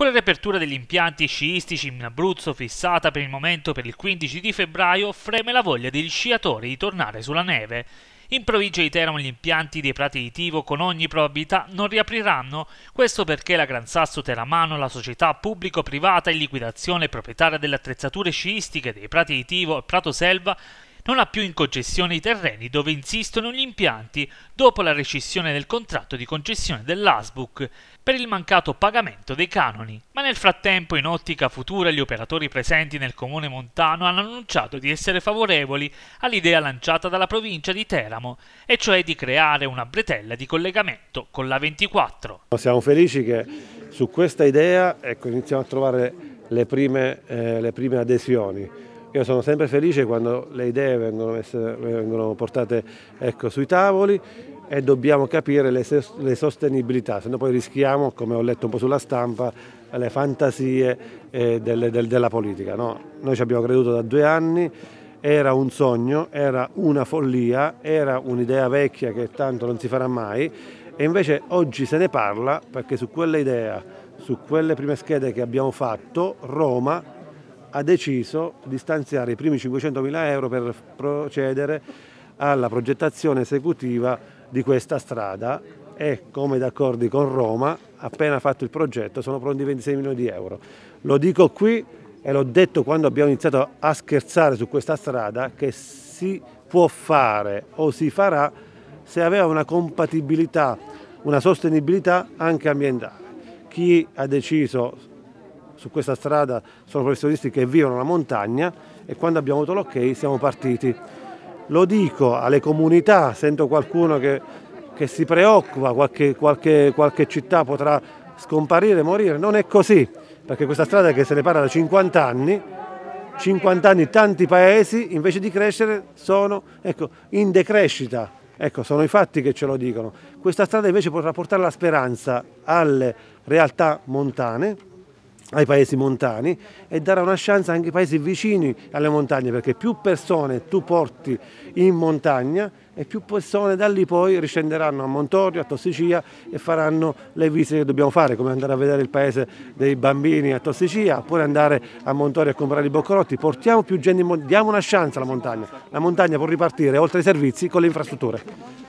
Con la riapertura degli impianti sciistici in Abruzzo fissata per il momento per il 15 di febbraio, freme la voglia degli sciatori di tornare sulla neve. In provincia di Teramo gli impianti dei prati di Tivo con ogni probabilità non riapriranno, questo perché la Gran Sasso Teramano, la società pubblico-privata in liquidazione proprietaria delle attrezzature sciistiche dei prati di Tivo e Prato Selva, non ha più in concessione i terreni dove insistono gli impianti dopo la rescissione del contratto di concessione dell'ASBUC per il mancato pagamento dei canoni. Ma nel frattempo, in ottica futura, gli operatori presenti nel comune montano hanno annunciato di essere favorevoli all'idea lanciata dalla provincia di Teramo, e cioè di creare una bretella di collegamento con la 24. Siamo felici che su questa idea ecco, iniziamo a trovare le prime, eh, le prime adesioni io sono sempre felice quando le idee vengono, messe, vengono portate ecco, sui tavoli e dobbiamo capire le, le sostenibilità, se no poi rischiamo, come ho letto un po' sulla stampa, le fantasie eh, delle, del, della politica. No? Noi ci abbiamo creduto da due anni, era un sogno, era una follia, era un'idea vecchia che tanto non si farà mai e invece oggi se ne parla perché su quell'idea, su quelle prime schede che abbiamo fatto, Roma ha deciso di stanziare i primi 500.000 euro per procedere alla progettazione esecutiva di questa strada e come d'accordi con Roma, appena fatto il progetto, sono pronti 26 milioni di euro. Lo dico qui e l'ho detto quando abbiamo iniziato a scherzare su questa strada che si può fare o si farà se aveva una compatibilità, una sostenibilità anche ambientale. Chi ha deciso su questa strada sono professionisti che vivono la montagna e quando abbiamo avuto l'ok siamo partiti. Lo dico alle comunità, sento qualcuno che, che si preoccupa, qualche, qualche, qualche città potrà scomparire, morire, non è così, perché questa strada che se ne parla da 50 anni 50 anni tanti paesi invece di crescere sono ecco, in decrescita, ecco, sono i fatti che ce lo dicono. Questa strada invece potrà portare la speranza alle realtà montane ai paesi montani e darà una chance anche ai paesi vicini alle montagne perché più persone tu porti in montagna e più persone da lì poi riscenderanno a Montorio, a Tossicia e faranno le visite che dobbiamo fare come andare a vedere il paese dei bambini a Tossicia oppure andare a Montorio a comprare i boccolotti portiamo più gente, in montagna, diamo una chance alla montagna la montagna può ripartire oltre ai servizi con le infrastrutture